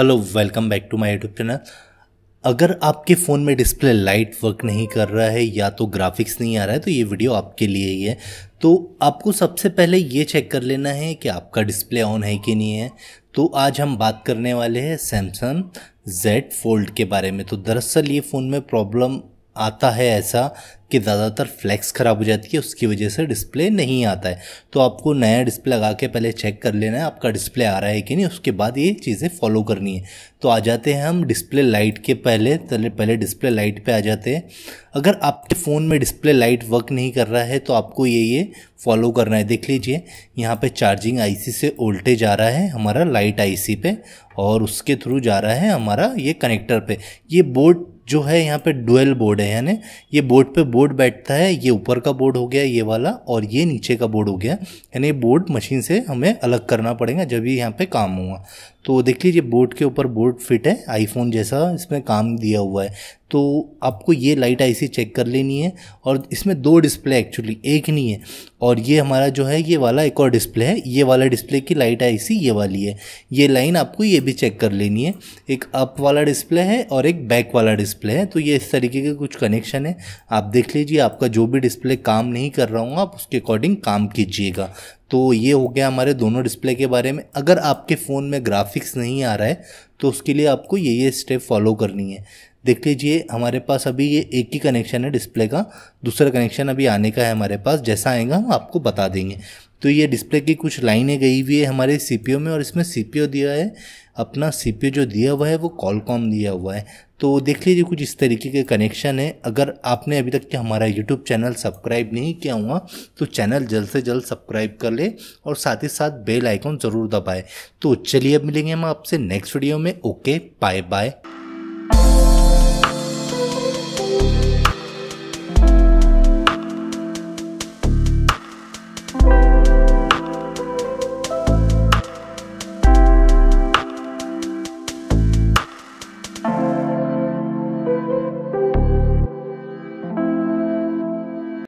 hello welcome back to my YouTube channel अगर आपके phone में डिस्प्ले लाइट वर्क नहीं कर रहा है या तो ग्राफिक्स नहीं आ रहा है तो ये वीडियो आपके लिए ही है तो आपको सबसे पहले ये चेक कर लेना है कि आपका डिस्प्ले ऑन है कि नहीं है तो आज हम बात करने वाले हैं सैमसंग Z फोल्ड के बारे में तो दरअसल ये फ़ोन में प्रॉब्लम आता है ऐसा कि ज़्यादातर फ्लैक्स ख़राब हो जाती है उसकी वजह से डिस्प्ले नहीं आता है तो आपको नया डिस्प्ले लगा के पहले चेक कर लेना है आपका डिस्प्ले आ रहा है कि नहीं उसके बाद ये चीज़ें फॉलो करनी है तो आ जाते हैं हम डिस्प्ले लाइट के पहले पहले पहले डिस्प्ले लाइट पे आ जाते हैं अगर आपके फ़ोन में डिस्प्ले लाइट वर्क नहीं कर रहा है तो आपको ये ये फॉलो करना है देख लीजिए यहाँ पर चार्जिंग आई से वोल्टेज आ रहा है हमारा लाइट आई पे और उसके थ्रू जा रहा है हमारा ये कनेक्टर पर ये बोर्ड जो है यहाँ पे डुअल बोर्ड है यानी ये बोर्ड पे बोर्ड बैठता है ये ऊपर का बोर्ड हो गया ये वाला और ये नीचे का बोर्ड हो गया यानी बोर्ड मशीन से हमें अलग करना पड़ेगा जब ये यहाँ पे काम हुआ तो देख लीजिए बोर्ड के ऊपर बोर्ड फिट है आईफोन जैसा इसमें काम दिया हुआ है तो आपको ये लाइट आईसी चेक कर लेनी है और इसमें दो डिस्प्ले एक्चुअली एक नहीं है और ये हमारा जो है ये वाला एक और डिस्प्ले है ये वाला डिस्प्ले की लाइट आईसी ये वाली है ये लाइन आपको ये भी चेक कर लेनी है एक अप वाला डिस्प्ले है और एक बैक वाला डिस्प्ले है तो ये इस तरीके के कुछ कनेक्शन है आप देख लीजिए आपका जो भी डिस्प्ले काम नहीं कर रहा हूँ आप उसके अकॉर्डिंग काम कीजिएगा तो ये हो गया हमारे दोनों डिस्प्ले के बारे में अगर आपके फ़ोन में ग्राफिक्स नहीं आ रहा है तो उसके लिए आपको ये ये स्टेप फॉलो करनी है देख लीजिए हमारे पास अभी ये एक ही कनेक्शन है डिस्प्ले का दूसरा कनेक्शन अभी आने का है हमारे पास जैसा आएगा हम आपको बता देंगे तो ये डिस्प्ले की कुछ लाइनें गई हुई है हमारे सी में और इसमें सी दिया है अपना सी जो दिया हुआ है वो कॉलकॉम दिया हुआ है तो देख लीजिए कुछ इस तरीके के कनेक्शन है अगर आपने अभी तक हमारा यूट्यूब चैनल सब्सक्राइब नहीं किया हुआ तो चैनल जल्द से जल्द सब्सक्राइब कर ले और साथ ही साथ बेल आइकॉन ज़रूर दबाए तो चलिए अब मिलेंगे हम आपसे नेक्स्ट वीडियो में ओके बाय बाय